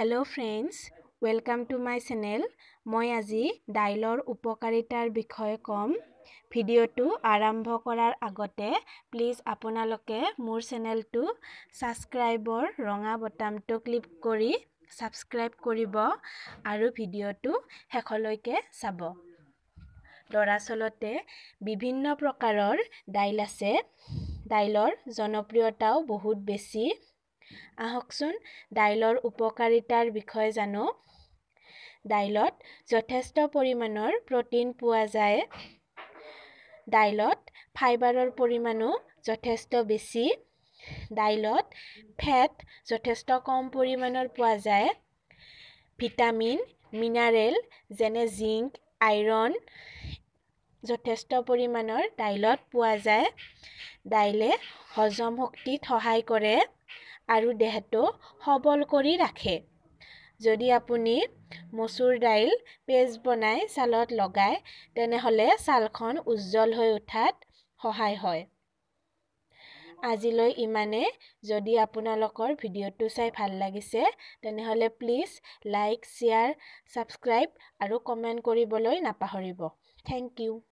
hello' friends welcome to my channel মই আজি দাইলৰ উপকাৰিতাৰ বিষয়ে ক'ম ভিডিঅ'টো আৰম্ভ কৰাৰ আগতে প্লিজ আপোনালোকে মোৰ চেনেলটো ছাবস্ক্ৰাইবৰ ৰঙা বটামটো ক্লিক কৰি ছাবস্ক্ৰাইব কৰিব আৰু ভিডিঅ'টো শেষলৈকে চাব দৰাচলতে বিভিন্ন প্ৰকাৰৰ দাইল আছে দাইলৰ জনপ্ৰিয়তাও বহুত বেছি আহকচোন দাইলৰ উপকাৰিতাৰ বিষয়ে জানো দাইলত যথেষ্ট পৰিমাণৰ প্ৰটিন পোৱা যায় দাইলত ফাইবাৰৰ পৰিমাণো যথেষ্ট বেছি দাইলত ফেট যথেষ্ট কম পৰিমাণৰ পোৱা যায় ভিটামিন মিনাৰেল যেনে জিংক আইৰণ যথেষ্ট পৰিমাণৰ দাইলত পোৱা যায় দাইলে হজম শক্তিত সহায় কৰে আৰু দেহটো সবল কৰি ৰাখে যদি আপুনি মচুৰ দাইল পেষ্ট বনাই ছালত লগায় তেনেহ'লে ছালখন উজ্জ্বল হৈ উঠাত সহায় হয় আজিলৈ ইমানে যদি আপোনালোকৰ ভিডিঅ'টো চাই ভাল লাগিছে তেনেহ'লে প্লিজ লাইক শ্বেয়াৰ ছাবস্ক্ৰাইব আৰু কমেণ্ট কৰিবলৈ নাপাহৰিব থেংক ইউ